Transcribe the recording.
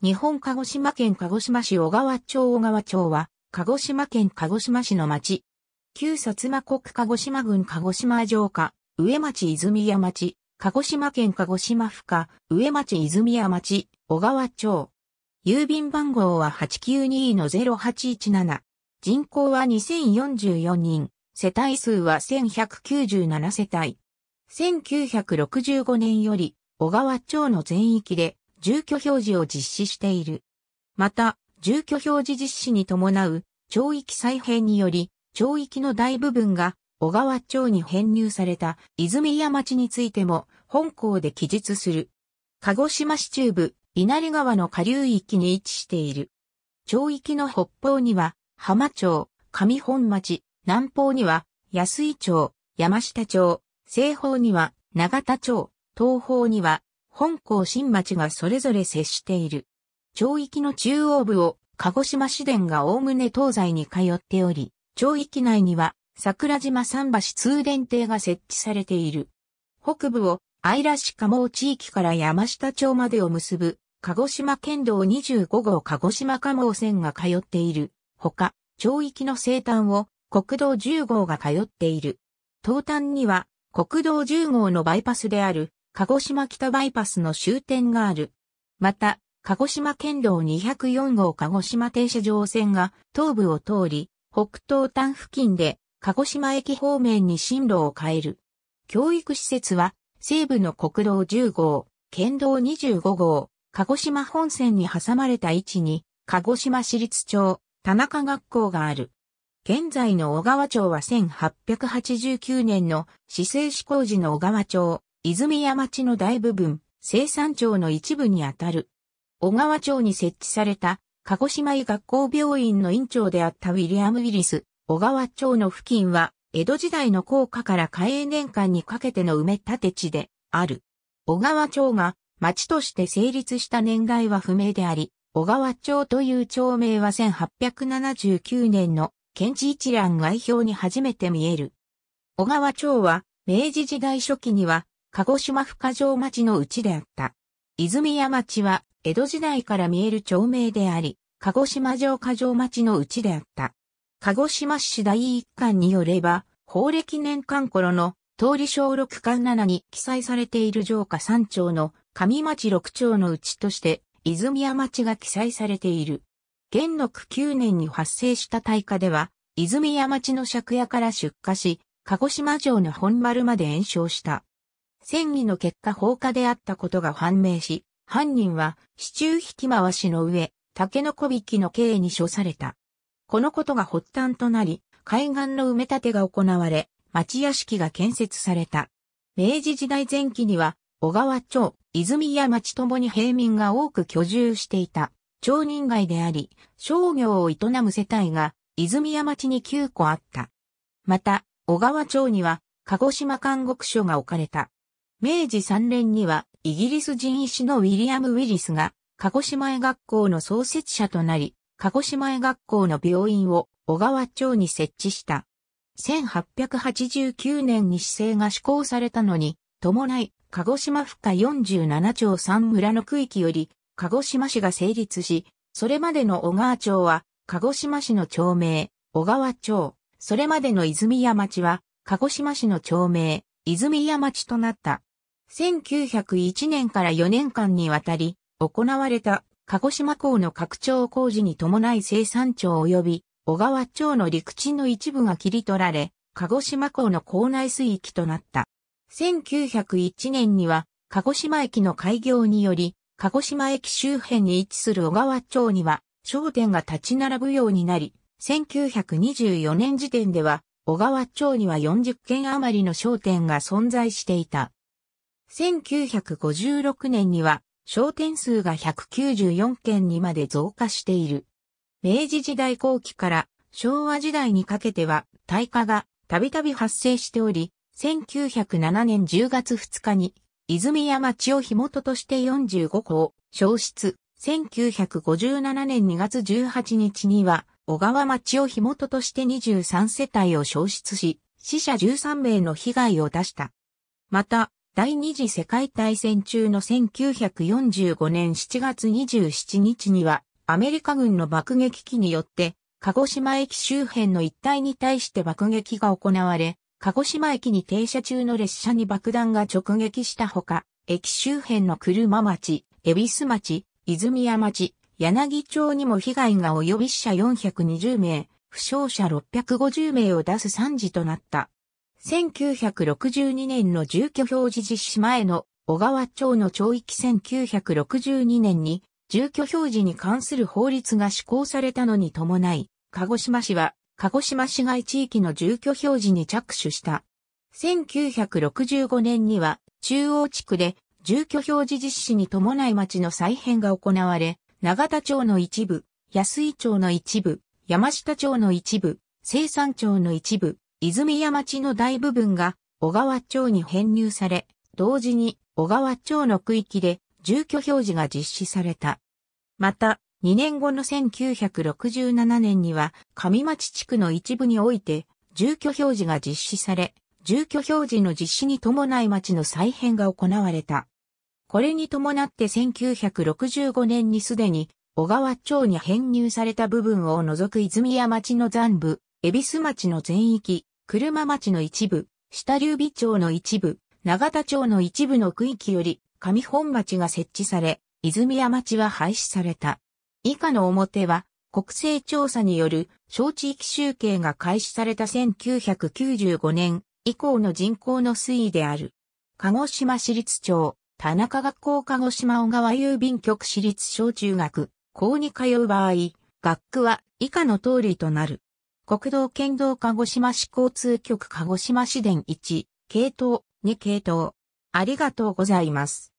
日本鹿児島県鹿児島市小川町小川町は、鹿児島県鹿児島市の町。旧薩摩国鹿児島郡鹿児島城下、上町泉谷町、鹿児島県鹿児島府下、上町泉谷町、小川町。郵便番号は892-0817。人口は2044人。世帯数は1197世帯。1965年より、小川町の全域で、住居表示を実施している。また、住居表示実施に伴う町域再編により、町域の大部分が小川町に編入された泉谷町についても本校で記述する。鹿児島市中部、稲荷川の下流域に位置している。町域の北方には浜町、上本町、南方には安井町、山下町、西方には長田町、東方には本校新町がそれぞれ接している。町域の中央部を鹿児島市電が概ね東西に通っており、町域内には桜島桟橋通電艇が設置されている。北部を愛らし加茂地域から山下町までを結ぶ鹿児島県道25号鹿児島加茂線が通っている。ほか、町域の西端を国道10号が通っている。東端には国道10号のバイパスである鹿児島北バイパスの終点がある。また、鹿児島県道204号鹿児島停車場線が東部を通り、北東端付近で鹿児島駅方面に進路を変える。教育施設は西部の国道10号、県道25号、鹿児島本線に挟まれた位置に、鹿児島市立町、田中学校がある。現在の小川町は1889年の市政施工時の小川町、泉谷町の大部分、生産町の一部にあたる。小川町に設置された、鹿児島医学校病院の院長であったウィリアム・ウィリス、小川町の付近は、江戸時代の高架から開営年間にかけての埋め立て地である。小川町が町として成立した年代は不明であり、小川町という町名は1879年の県知一覧外表に初めて見える。小川町は明治時代初期には鹿児島深城町のうちであった。泉屋町は、江戸時代から見える町名であり、鹿児島城下城町のうちであった。鹿児島市第一巻によれば、法暦年間頃の通り小六巻7に記載されている城下三町の上町六町のうちとして、泉屋町が記載されている。元禄9年に発生した大火では、泉屋町の借家から出火し、鹿児島城の本丸まで延焼した。戦議の結果放火であったことが判明し、犯人は、市柱引き回しの上、竹の小引きの刑に処された。このことが発端となり、海岸の埋め立てが行われ、町屋敷が建設された。明治時代前期には、小川町、泉谷町ともに平民が多く居住していた、町人街であり、商業を営む世帯が、泉屋町に9個あった。また、小川町には、鹿児島監獄所が置かれた。明治3年にはイギリス人医師のウィリアム・ウィリスが鹿児島絵学校の創設者となり、鹿児島絵学校の病院を小川町に設置した。1889年に市政が施行されたのに、伴い、鹿児島府下47町3村の区域より、鹿児島市が成立し、それまでの小川町は、鹿児島市の町名、小川町、それまでの泉谷町は、鹿児島市の町名、泉谷町となった。1901年から4年間にわたり、行われた鹿児島港の拡張工事に伴い生産庁及び小川町の陸地の一部が切り取られ、鹿児島港の港内水域となった。1901年には、鹿児島駅の開業により、鹿児島駅周辺に位置する小川町には、商店が立ち並ぶようになり、1924年時点では、小川町には40軒余りの商店が存在していた。1956年には商店数が194件にまで増加している。明治時代後期から昭和時代にかけては大火がたびたび発生しており、1907年10月2日に泉山町を火元として45個を消失。1957年2月18日には小川町を火元として23世帯を消失し、死者13名の被害を出した。また、第二次世界大戦中の1945年7月27日には、アメリカ軍の爆撃機によって、鹿児島駅周辺の一帯に対して爆撃が行われ、鹿児島駅に停車中の列車に爆弾が直撃したほか、駅周辺の車町、恵比寿町、泉谷町、柳町にも被害が及び死者420名、負傷者650名を出す惨事となった。1962年の住居表示実施前の小川町の町域1962年に住居表示に関する法律が施行されたのに伴い、鹿児島市は鹿児島市街地域の住居表示に着手した。1965年には中央地区で住居表示実施に伴い町の再編が行われ、長田町の一部、安井町の一部、山下町の一部、生産町の一部、泉山地の大部分が小川町に編入され、同時に小川町の区域で住居表示が実施された。また、2年後の1967年には上町地区の一部において住居表示が実施され、住居表示の実施に伴い町の再編が行われた。これに伴って1965年にすでに小川町に編入された部分を除く泉谷町の残部、恵比寿町の全域、車町の一部、下流美町の一部、長田町の一部の区域より、上本町が設置され、泉谷町は廃止された。以下の表は、国勢調査による小地域集計が開始された1995年以降の人口の推移である。鹿児島市立町、田中学校鹿児島小川郵便局市立小中学、校に通う場合、学区は以下の通りとなる。国道県道鹿児島市交通局鹿児島市電1、系統、2系統。ありがとうございます。